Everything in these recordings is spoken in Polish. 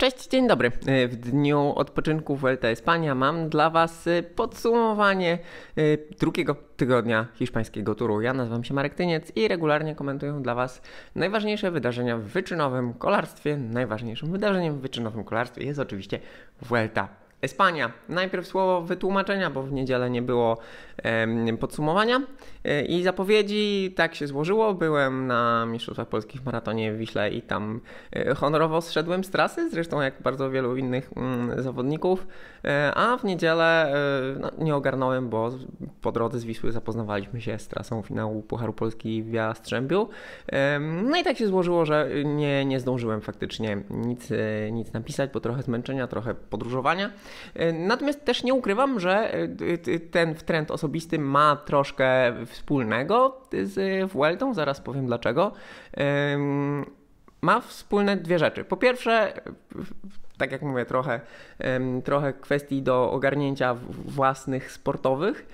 Cześć, dzień dobry. E, w dniu odpoczynku Vuelta Espania mam dla Was e, podsumowanie e, drugiego tygodnia hiszpańskiego turu. Ja nazywam się Marek Tyniec i regularnie komentuję dla Was najważniejsze wydarzenia w wyczynowym kolarstwie. Najważniejszym wydarzeniem w wyczynowym kolarstwie jest oczywiście Vuelta Espania. Najpierw słowo wytłumaczenia, bo w niedzielę nie było podsumowania e, i zapowiedzi. Tak się złożyło. Byłem na Mistrzostwach Polskich w maratonie w Wiśle i tam e, honorowo zszedłem z trasy, zresztą jak bardzo wielu innych mm, zawodników. E, a w niedzielę no, nie ogarnąłem, bo po drodze z Wisły zapoznawaliśmy się z trasą finału Pucharu Polski w Jastrzębiu. no i tak się złożyło, że nie, nie zdążyłem faktycznie nic, nic napisać, bo trochę zmęczenia, trochę podróżowania. E, natomiast też nie ukrywam, że e, ten trend osobisty ma troszkę wspólnego e, z Vueltą, zaraz powiem dlaczego. Ma wspólne dwie rzeczy. Po pierwsze, tak jak mówię, trochę, trochę kwestii do ogarnięcia własnych sportowych.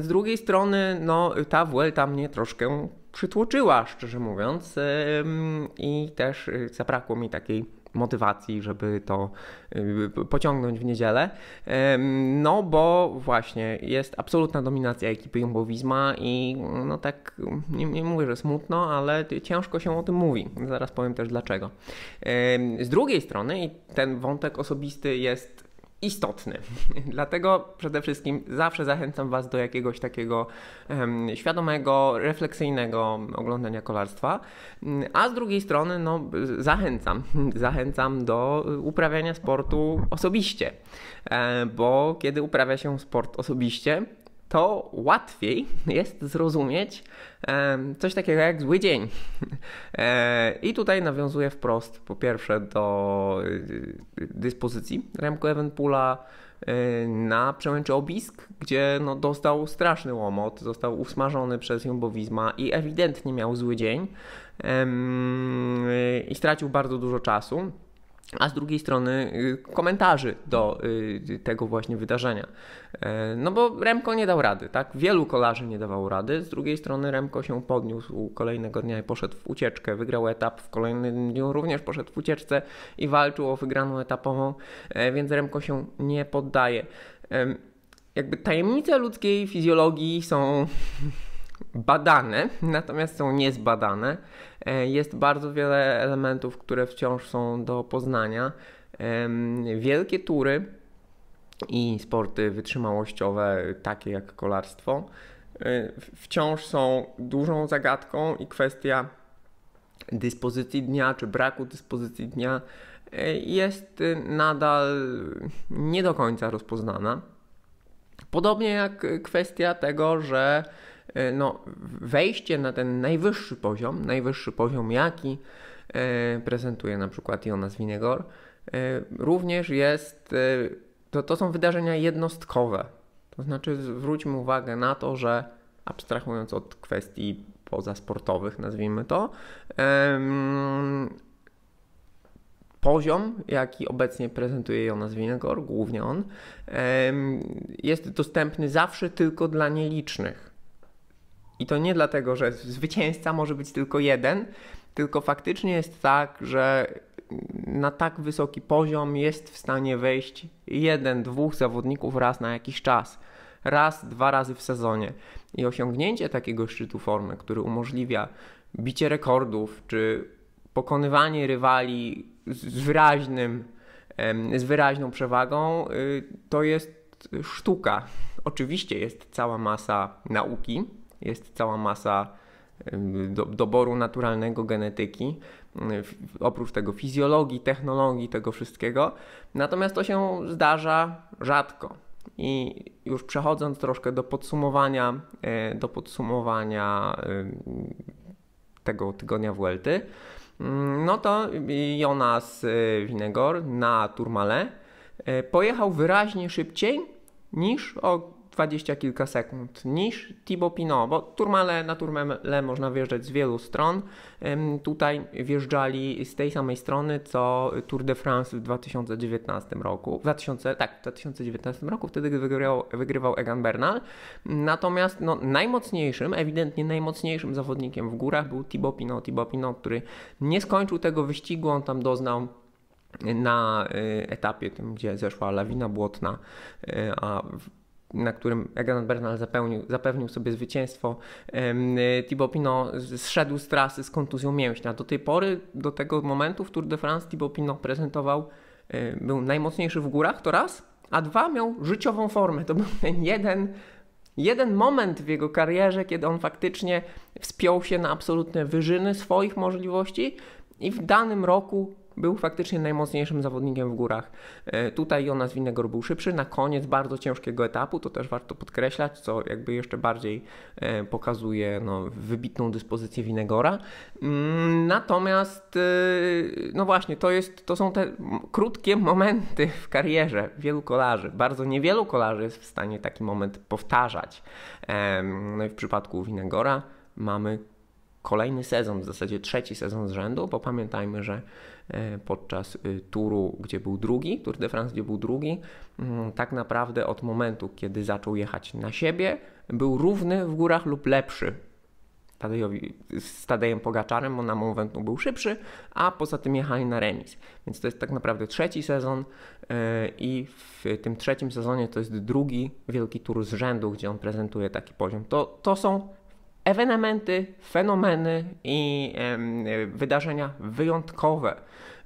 Z drugiej strony, no, ta Vuelta mnie troszkę przytłoczyła, szczerze mówiąc, i też zabrakło mi takiej motywacji, żeby to y, pociągnąć w niedzielę. No bo właśnie jest absolutna dominacja ekipy Jumbo Visma i no tak, nie, nie, mówię, że smutno, ale ciężko się o tym mówi. Zaraz powiem też dlaczego. Z drugiej strony, i ten wątek osobisty jest istotny. Dlatego przede wszystkim zawsze zachęcam Was do jakiegoś takiego um, świadomego, refleksyjnego oglądania kolarstwa, a z drugiej strony no, zachęcam, zachęcam do uprawiania sportu osobiście, e, bo kiedy uprawia się sport osobiście, to łatwiej jest zrozumieć coś takiego jak zły dzień. E, I tutaj nawiązuję wprost po pierwsze do y, y, dyspozycji Remco Evenpoola y, na przełęczy Obisk, gdzie no, dostał straszny łomot, został usmażony przez jumbowizma i ewidentnie miał zły dzień i stracił bardzo dużo czasu a z drugiej strony y, komentarzy do y, tego właśnie wydarzenia. E, no bo Remko nie dał rady, tak? Wielu kolarzy nie dawało rady. Z drugiej strony Remko się podniósł kolejnego dnia i poszedł w ucieczkę. Wygrał etap, w kolejnym dniu również poszedł w ucieczce i walczył o wygraną etapową, e, więc Remko się nie poddaje. Jakby tajemnice ludzkiej fizjologii są badane, natomiast są niezbadane. E, jest bardzo wiele elementów, które wciąż są do poznania. Wielkie tury i sporty wytrzymałościowe, takie jak kolarstwo, e, wciąż są dużą zagadką i kwestia dyspozycji dnia czy braku dyspozycji dnia e, jest nadal nie do końca rozpoznana. Podobnie jak kwestia tego, że E, no, wejście na ten najwyższy poziom, najwyższy poziom jaki e, prezentuje na przykład Jonas Winegor, e, również jest, to, to są wydarzenia jednostkowe. To znaczy zwróćmy uwagę na to, że abstrahując od kwestii pozasportowych, nazwijmy to, poziom, jaki obecnie prezentuje Jonas Winegor, głównie on, jest dostępny zawsze tylko dla nielicznych. I to nie dlatego, że zwycięzca może być tylko jeden, tylko faktycznie jest tak, że na tak wysoki poziom jest w stanie wejść jeden, dwóch zawodników raz na jakiś czas. Raz, dwa razy w sezonie. I osiągnięcie takiego szczytu formy, który umożliwia bicie rekordów czy pokonywanie rywali z wyraźnym, z wyraźną przewagą, y, to jest sztuka. Oczywiście jest cała masa nauki, jest cała masa do, doboru naturalnego genetyki, oprócz tego fizjologii, technologii, tego wszystkiego. Natomiast to się zdarza rzadko. I już przechodząc troszkę do podsumowania, e, do podsumowania tego tygodnia WLT, mm, no to Jonas e, Winegor na Turmale e, pojechał wyraźnie szybciej niż o 20 kilka sekund niż Thibaut Pinot, bo Turmale na Turmale można wjeżdżać z wielu stron. Tutaj wjeżdżali z tej samej strony co Tour de France w 2019 roku. W 2000, tak, w 2019 roku wtedy wygrywał, wygrywał Egan Bernal. Natomiast no, najmocniejszym, ewidentnie najmocniejszym zawodnikiem w górach był Thibaut Pinot. Thibaut Pinot, który nie skończył tego wyścigu, on tam doznał na y, etapie tym, gdzie zeszła lawina błotna, y, a na którym Egan Bernal zapełnił, zapewnił sobie zwycięstwo. Thibaut Pinot zszedł z trasy z kontuzją mięśnia. Do tej pory, do tego momentu w Tour de France Thibaut Pinot prezentował, był najmocniejszy w górach, to raz, a dwa miał życiową formę. To był ten jeden, jeden moment w jego karierze, kiedy on faktycznie wspiął się na absolutne wyżyny swoich możliwości i w danym roku był faktycznie najmocniejszym zawodnikiem w górach. E, tutaj Jonas Winegor był szybszy na koniec bardzo ciężkiego etapu, to też warto podkreślać, co jakby jeszcze bardziej e, pokazuje no, wybitną dyspozycję Winegora. Mm, natomiast, e, no właśnie, to, jest, to są te krótkie momenty w karierze wielu kolarzy. Bardzo niewielu kolarzy jest w stanie taki moment powtarzać. No i w przypadku Winegora mamy kolejny sezon, w zasadzie trzeci sezon z rzędu, bo pamiętajmy, że e, podczas e, Touru, gdzie był drugi, Tour de France, gdzie był drugi, mm, tak naprawdę od momentu, kiedy zaczął jechać na siebie, był równy w górach lub lepszy Tadejowi, z Tadejem Pogaczarem, on na momentu no, był szybszy, a poza tym jechali na remis. Więc to jest tak naprawdę trzeci sezon e, i w tym trzecim sezonie to jest drugi wielki tur z rzędu, gdzie on prezentuje taki poziom. To, to są ewenementy, fenomeny i e, wydarzenia wyjątkowe.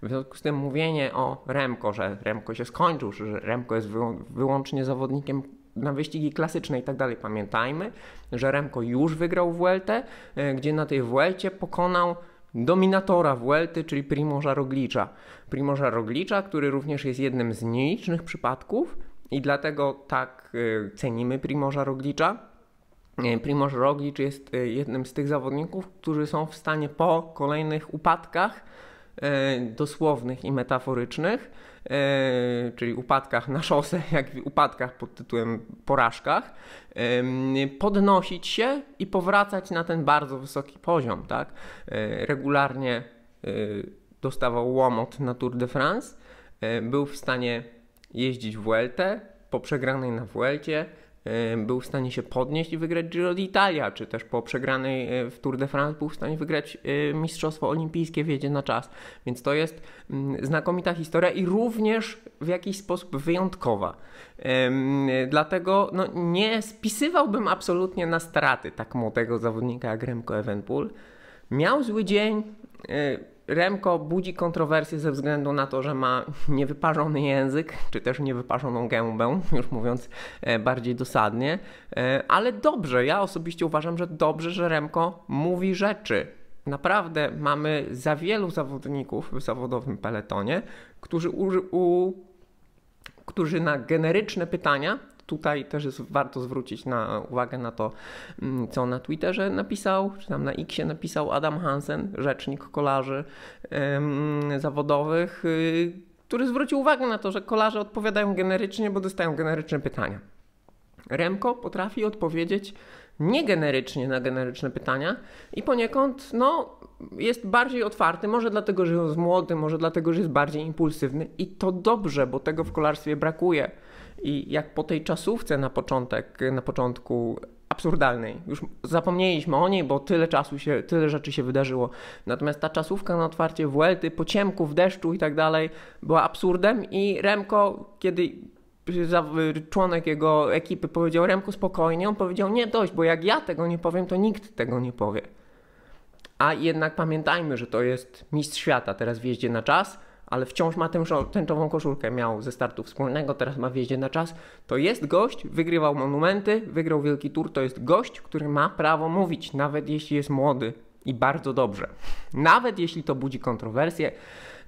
W związku z tym mówienie o Remko, że Remko się skończył, że Remko jest wyłącznie zawodnikiem na wyścigi klasyczne i tak dalej. Pamiętajmy, że Remko już wygrał Vueltę, e, gdzie na tej Vuelcie pokonał dominatora Vuelty, czyli Primoża Roglicza. Primoża Roglicza, który również jest jednym z nielicznych przypadków i dlatego tak e, cenimy Primoża Roglicza, Primoz Roglic jest e, jednym z tych zawodników, którzy są w stanie po kolejnych upadkach e, dosłownych i metaforycznych, e, czyli upadkach na szosę, jak i upadkach pod tytułem porażkach, podnosić się i powracać na ten bardzo wysoki poziom. Tak? Regularnie dostawał łomot na Tour de France, był w stanie jeździć w Vueltę, po przegranej na Vuelcie E, był w stanie się podnieść i wygrać Giro d'Italia, czy też po przegranej e, w Tour de France był w stanie wygrać e, Mistrzostwo Olimpijskie wiedzie na czas. Więc to jest mm, znakomita historia i również w jakiś sposób wyjątkowa. Dlatego no, nie spisywałbym absolutnie na straty tak młodego zawodnika jak Remco Evenpool. Miał zły dzień, Remko budzi kontrowersje ze względu na to, że ma niewyparzony język, czy też niewyparzoną gębę, już mówiąc e, bardziej dosadnie, e, ale dobrze, ja osobiście uważam, że dobrze, że Remko mówi rzeczy. Naprawdę mamy za wielu zawodników w zawodowym peletonie, którzy, u, u którzy na generyczne pytania tutaj też jest, warto zwrócić na uwagę na to, mm, co na Twitterze napisał, czy tam na Xie napisał Adam Hansen, rzecznik kolarzy zawodowych, y, który zwrócił uwagę na to, że kolarze odpowiadają generycznie, bo dostają generyczne pytania. Remko potrafi odpowiedzieć niegenerycznie na generyczne pytania i poniekąd no, jest bardziej otwarty, może dlatego, że jest młody, może dlatego, że jest bardziej impulsywny i to dobrze, bo tego w kolarstwie brakuje. I jak po tej czasówce na, początek, na początku absurdalnej. Już zapomnieliśmy o niej, bo tyle czasu się, tyle rzeczy się wydarzyło. Natomiast ta czasówka na otwarcie Welty, po ciemku, w deszczu i tak dalej, była absurdem i Remko, kiedy członek jego ekipy powiedział Remku spokojnie, on powiedział nie dość, bo jak ja tego nie powiem, to nikt tego nie powie. A jednak pamiętajmy, że to jest mistrz świata teraz w jeździe na czas, ale wciąż ma tęczą, tęczową koszulkę, miał ze startu wspólnego, teraz ma wjeździe na czas, to jest gość, wygrywał monumenty, wygrał wielki tour, to jest gość, który ma prawo mówić, nawet jeśli jest młody i bardzo dobrze. Nawet jeśli to budzi kontrowersje,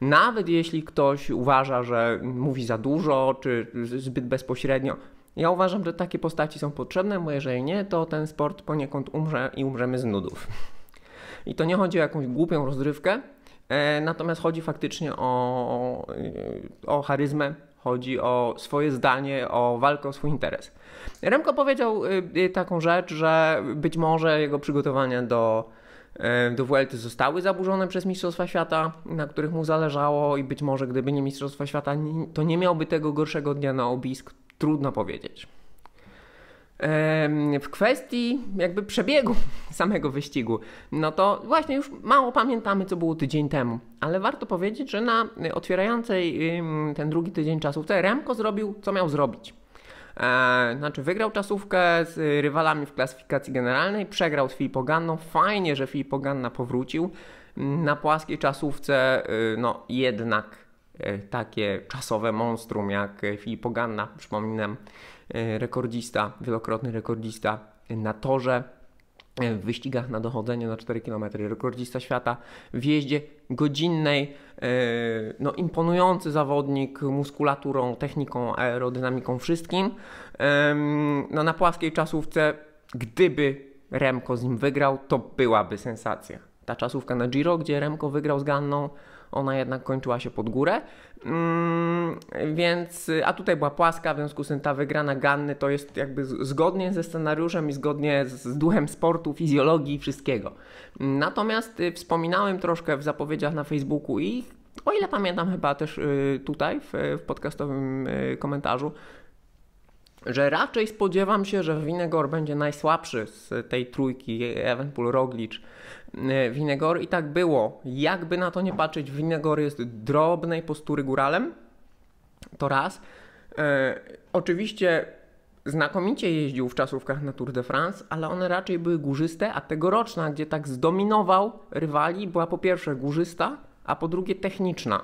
nawet jeśli ktoś uważa, że mówi za dużo czy zbyt bezpośrednio, ja uważam, że takie postaci są potrzebne, bo jeżeli nie, to ten sport poniekąd umrze i umrzemy z nudów. I to nie chodzi o jakąś głupią rozrywkę, E, natomiast chodzi faktycznie o, o charyzmę, chodzi o swoje zdanie, o walkę o swój interes. Remko powiedział e, e, taką rzecz, że być może jego przygotowania do, do Vuelty zostały zaburzone przez Mistrzostwa Świata, na których mu zależało i być może gdyby nie Mistrzostwa Świata, to nie miałby tego gorszego dnia na obisk. Trudno powiedzieć w kwestii jakby przebiegu samego wyścigu, no to właśnie już mało pamiętamy, co było tydzień temu, ale warto powiedzieć, że na otwierającej ten drugi tydzień czasówce Remko zrobił, co miał zrobić. E, znaczy wygrał czasówkę z rywalami w klasyfikacji generalnej, przegrał z Filippo fajnie, że Filipoganna powrócił. Na płaskiej czasówce, y, no jednak y, takie czasowe monstrum jak Filipoganna, przypominam, E, rekordzista, wielokrotny rekordzista na torze, e, w wyścigach na dochodzenie na 4 km, rekordzista świata w jeździe godzinnej, e, no imponujący zawodnik muskulaturą, techniką, aerodynamiką, wszystkim. No na płaskiej czasówce, gdyby Remko z nim wygrał, to byłaby sensacja. Ta czasówka na Giro, gdzie Remko wygrał z Ganną, ona jednak kończyła się pod górę. Mm, więc, a tutaj była płaska, w związku z tym ta wygrana Ganny to jest jakby zgodnie ze scenariuszem i zgodnie z, z duchem sportu, fizjologii i wszystkiego. Natomiast y, wspominałem troszkę w zapowiedziach na Facebooku i o ile pamiętam chyba też y, tutaj w, w podcastowym y, komentarzu, że raczej spodziewam się, że Winegor będzie najsłabszy z tej trójki Evenpool Roglic E, Winegor i tak było. Jakby na to nie patrzeć, Winegor jest drobnej postury góralem. To raz. E, oczywiście znakomicie jeździł w czasówkach na Tour de France, ale one raczej były górzyste, a tegoroczna, gdzie tak zdominował rywali, była po pierwsze górzysta, a po drugie techniczna.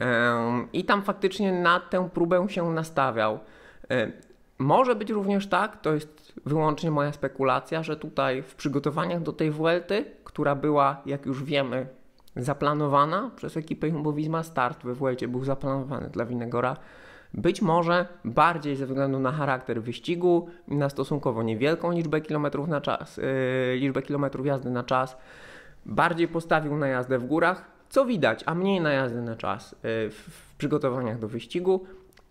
E, I tam faktycznie na tę próbę się nastawiał. E, może być również tak, to jest wyłącznie moja spekulacja, że tutaj w przygotowaniach do tej Vuelty, która była, jak już wiemy, zaplanowana przez ekipę Jumbo-Visma, start we Vuelcie był zaplanowany dla Winegora, być może bardziej ze względu na charakter wyścigu, na stosunkowo niewielką liczbę kilometrów na czas, yy, liczbę kilometrów jazdy na czas, bardziej postawił na jazdę w górach, co widać, a mniej na jazdę na czas yy, w, w przygotowaniach do wyścigu.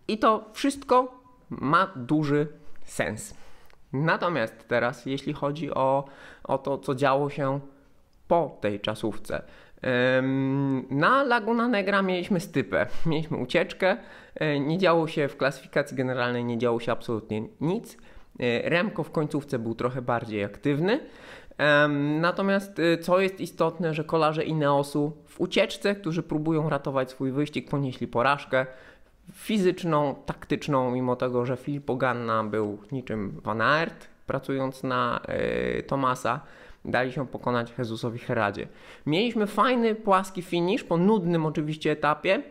I to wszystko ma duży sens. Natomiast teraz, jeśli chodzi o, o to, co działo się po tej czasówce. Na Laguna Negra mieliśmy stypę, mieliśmy ucieczkę, e, nie działo się w klasyfikacji generalnej, nie działo się absolutnie nic. E, Remko w końcówce był trochę bardziej aktywny. Natomiast e, co jest istotne, że kolarze Ineosu w ucieczce, którzy próbują ratować swój wyścig, ponieśli porażkę fizyczną, taktyczną, mimo tego, że Filippo Ganna był niczym Van Aert, pracując na y, Tomasa, dali się pokonać Jezusowi Heradzie. Mieliśmy fajny, płaski finisz po nudnym oczywiście etapie,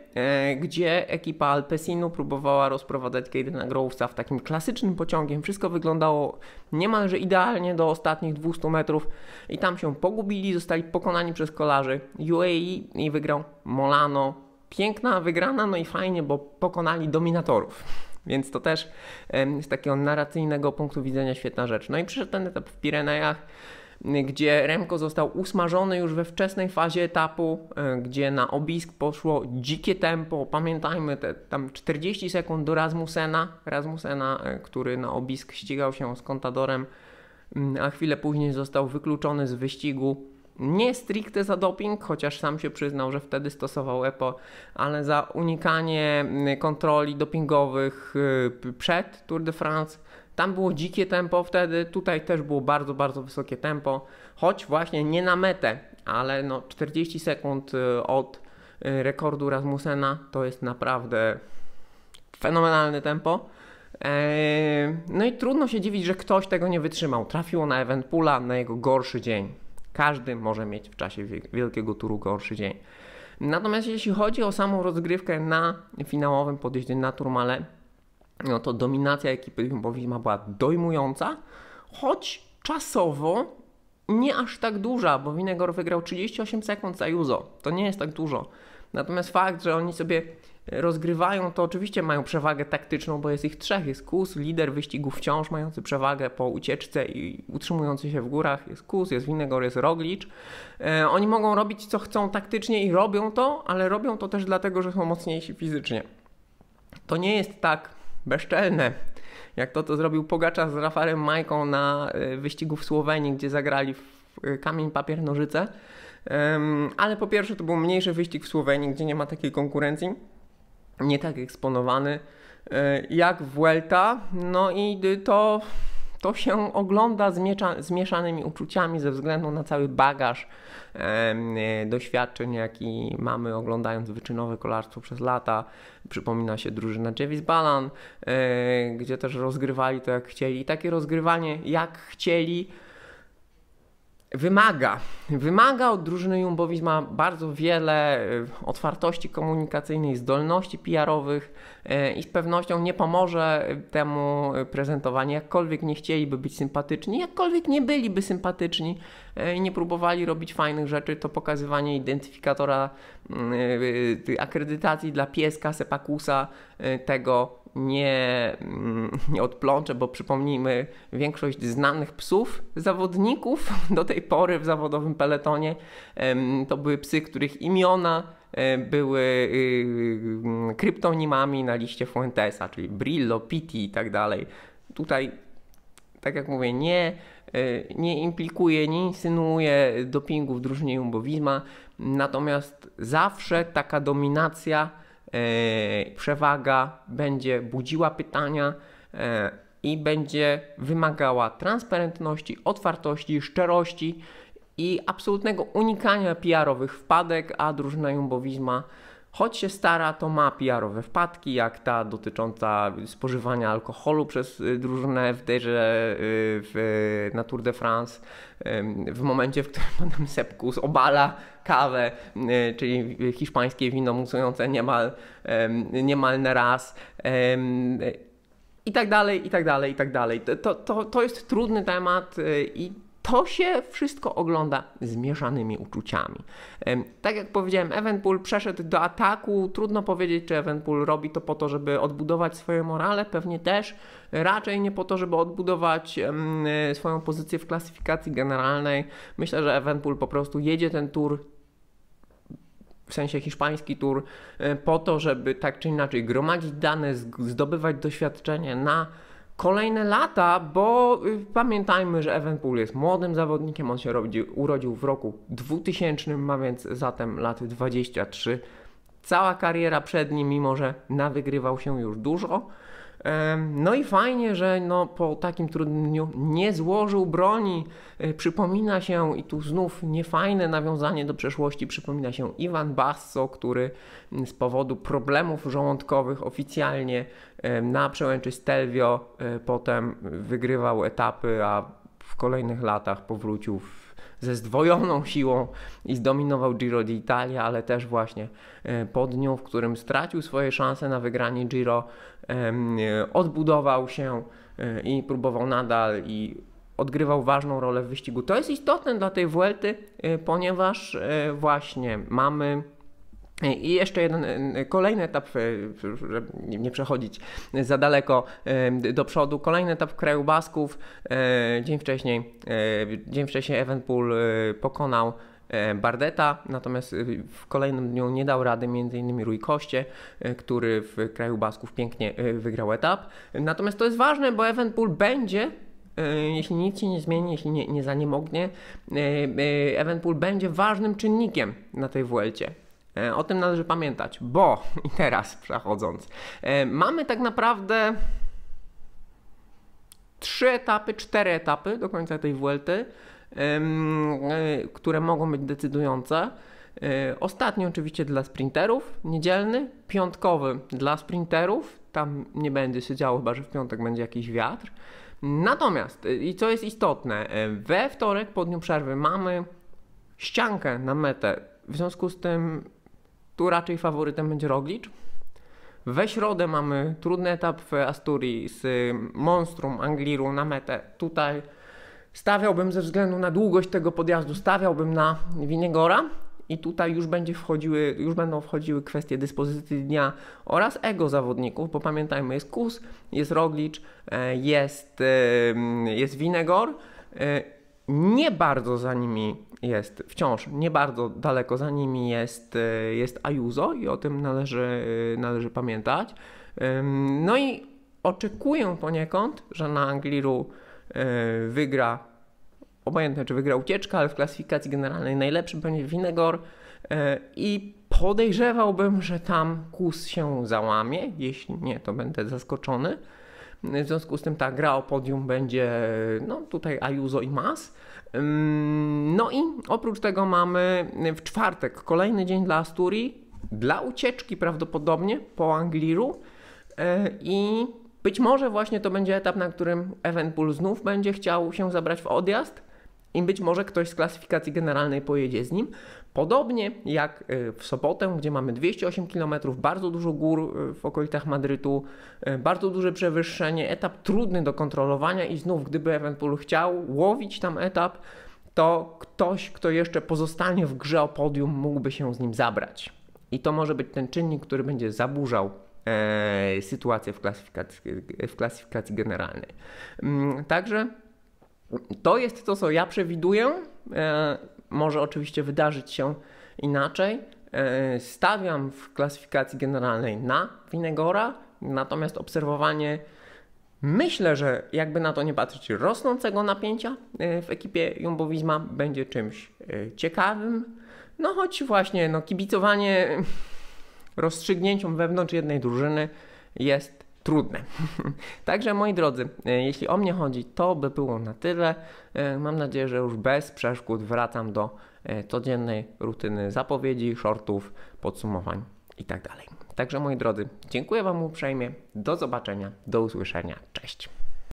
y, gdzie ekipa Alpesinu próbowała rozprowadzać Cade'na Grovesa w takim klasycznym pociągiem. Wszystko wyglądało niemalże idealnie do ostatnich 200 metrów i tam się pogubili, zostali pokonani przez kolarzy. UAE i wygrał Molano piękna wygrana, no i fajnie, bo pokonali dominatorów. Więc to też z takiego narracyjnego punktu widzenia świetna rzecz. No i przyszedł ten etap w Pirenejach, gdzie Remko został usmażony już we wczesnej fazie etapu, e, gdzie na obisk poszło dzikie tempo. Pamiętajmy, te tam 40 sekund do Rasmusena, Rasmusena, e, który na obisk ścigał się z kontadorem, a chwilę później został wykluczony z wyścigu nie stricte za doping, chociaż sam się przyznał, że wtedy stosował EPO, ale za unikanie mm, kontroli dopingowych y, przed Tour de France. Tam było dzikie tempo wtedy, tutaj też było bardzo, bardzo wysokie tempo, choć właśnie nie na metę, ale no 40 sekund y, od y, rekordu Rasmusena to jest naprawdę fenomenalne tempo. E, no i trudno się dziwić, że ktoś tego nie wytrzymał. Trafiło na event pula, na jego gorszy dzień. Każdy może mieć w czasie wielkiego turu gorszy dzień. Natomiast jeśli chodzi o samą rozgrywkę na finałowym podjeździe na Turmale, no to dominacja ekipy Jumbo była dojmująca, choć czasowo nie aż tak duża, bo Winegor wygrał 38 sekund za Juzo. To nie jest tak dużo. Natomiast fakt, że oni sobie rozgrywają, to oczywiście mają przewagę taktyczną, bo jest ich trzech. Jest Kus, lider wyścigu wciąż mający przewagę po ucieczce i utrzymujący się w górach. Jest Kus, jest Winegor, jest Roglicz. E, oni mogą robić co chcą taktycznie i robią to, ale robią to też dlatego, że są mocniejsi fizycznie. To nie jest tak bezczelne, jak to, co zrobił Pogacza z Rafarem Majką na e, wyścigu w Słowenii, gdzie zagrali w e, kamień, papier, nożyce. Um, ale po pierwsze to był mniejszy wyścig w Słowenii, gdzie nie ma takiej konkurencji nie tak eksponowany e, jak Vuelta. No i to, to się ogląda z mieszanymi uczuciami ze względu na cały bagaż e, doświadczeń, jaki mamy oglądając wyczynowe kolarstwo przez lata. Przypomina się drużyna Jevis Balan, e, gdzie też rozgrywali to jak chcieli. I takie rozgrywanie jak chcieli wymaga. Wymaga od drużyny Jumbo ma bardzo wiele e, otwartości komunikacyjnej, zdolności PR-owych e, i z pewnością nie pomoże temu prezentowanie. Jakkolwiek nie chcieliby być sympatyczni, jakkolwiek nie byliby sympatyczni e, i nie próbowali robić fajnych rzeczy, to pokazywanie identyfikatora mm, akredytacji dla pieska, sepakusa, tego nie, mm, nie odplączę, bo przypomnijmy, większość znanych psów zawodników do tej pory w zawodowym peletonie to były psy, których imiona e, były y, y, kryptonimami na liście Fuentesa, czyli Brillo, Pitti i tak dalej. Tutaj, tak jak mówię, nie, e, nie implikuje, nie insynuuje dopingu w drużynie Jumbo Natomiast zawsze taka dominacja E, przewaga będzie budziła pytania e, i będzie wymagała transparentności, otwartości, szczerości i absolutnego unikania PR-owych wpadek, a drużyna Jumbowizma, choć się stara, to ma PR-owe wpadki, jak ta dotycząca spożywania alkoholu przez y, drużynę w derze y, w, na Tour de France, w momencie, w którym potem Sepkus obala kawę, e, czyli hiszpańskie wino musujące niemal, niemal na raz i tak dalej, i tak dalej, i tak dalej. To, to, to jest trudny temat e, i to się wszystko ogląda z mieszanymi uczuciami. Tak jak powiedziałem, Evenpool przeszedł do ataku. Trudno powiedzieć, czy Evenpool robi to po to, żeby odbudować swoje morale, pewnie też. Raczej nie po to, żeby odbudować e, swoją pozycję w klasyfikacji generalnej. Myślę, że Evenpool po prostu jedzie ten tour w sensie hiszpański tour, e, po to, żeby tak czy inaczej gromadzić dane, zdobywać doświadczenie na kolejne lata, bo y, pamiętajmy, że Evenpool jest młodym zawodnikiem, on się urodził w roku 2000, ma więc zatem lat 23. Cała kariera przed nim, mimo że nawygrywał się już dużo, no i fajnie, że no, po takim trudnym dniu nie złożył broni. E, przypomina się, i tu znów niefajne nawiązanie do przeszłości, przypomina się Iwan Basso, który z powodu problemów żołądkowych oficjalnie na przełęczy Stelvio e, potem wygrywał etapy, a w kolejnych latach powrócił w ze zdwojoną siłą i zdominował Giro d'Italia, ale też właśnie e, po dniu, w którym stracił swoje szanse na wygranie Giro, odbudował się e, i próbował nadal i odgrywał ważną rolę w wyścigu. To jest istotne dla tej Vuelty, e, ponieważ właśnie mamy i jeszcze jeden, e, kolejny etap, e, żeby nie przechodzić za daleko e, do przodu, kolejny etap kraju Basków. Dzień wcześniej, dzień wcześniej Evenpool pokonał Bardeta, natomiast w kolejnym dniu nie dał rady m.in. Rui Koście, który w kraju Basków pięknie wygrał etap. Natomiast to jest ważne, bo Evenpool będzie jeśli nic się nie zmieni, jeśli nie, nie zaniemognie, Evenpool będzie ważnym czynnikiem na tej Vuelcie. E, o tym należy pamiętać, bo i teraz przechodząc, e, mamy tak naprawdę trzy etapy, cztery etapy do końca tej Vuelty, e, które mogą być decydujące. Ostatni oczywiście dla sprinterów, niedzielny, piątkowy dla sprinterów, tam nie będzie się działo, chyba że w piątek będzie jakiś wiatr. Natomiast, i co jest istotne, we wtorek po dniu przerwy mamy ściankę na metę, w związku z tym tu raczej faworytem będzie Roglic. We środę mamy trudny etap w Asturii z monstrum Angliru na metę. Tutaj stawiałbym ze względu na długość tego podjazdu, stawiałbym na Winegora i tutaj już, będzie wchodziły, już będą wchodziły kwestie dyspozycji dnia oraz ego zawodników, bo pamiętajmy, jest Kus, jest Roglic, e, jest, e, jest Winegor e, nie bardzo za nimi jest, wciąż nie bardzo daleko za nimi jest, e, jest Ayuso i o tym należy, e, należy pamiętać. No i oczekuję poniekąd, że na Angliru e, wygra, obojętne czy wygra ucieczka, ale w klasyfikacji generalnej najlepszy będzie Winegor i podejrzewałbym, że tam kus się załamie, jeśli nie, to będę zaskoczony. W związku z tym ta gra o podium będzie no, tutaj Ayuso i Mas. No i oprócz tego mamy w czwartek kolejny dzień dla Asturii, dla ucieczki prawdopodobnie po Angliru e, i być może właśnie to będzie etap, na którym Evenpool znów będzie chciał się zabrać w odjazd i być może ktoś z klasyfikacji generalnej pojedzie z nim. Podobnie jak y, w sobotę, gdzie mamy 208 km, bardzo dużo gór y, w okolicach Madrytu, y, bardzo duże przewyższenie, etap trudny do kontrolowania i znów gdyby Evenpool chciał łowić tam etap, to ktoś, kto jeszcze pozostanie w grze o podium, mógłby się z nim zabrać. I to może być ten czynnik, który będzie zaburzał e, sytuację w klasyfikacji, w klasyfikacji generalnej. Mm, także to jest to, co ja przewiduję. E, może oczywiście wydarzyć się inaczej. E, stawiam w klasyfikacji generalnej na Winegora, natomiast obserwowanie myślę, że jakby na to nie patrzeć, rosnącego napięcia e, w ekipie Jumbo Visma będzie czymś ciekawym. No choć właśnie no, kibicowanie rozstrzygnięciom wewnątrz jednej drużyny jest trudne. Także moi drodzy, e, jeśli o mnie chodzi, to by było na tyle. E, mam nadzieję, że już bez przeszkód wracam do e, codziennej rutyny zapowiedzi, shortów, podsumowań itd. Tak Także moi drodzy, dziękuję Wam uprzejmie. Do zobaczenia, do usłyszenia. Cześć.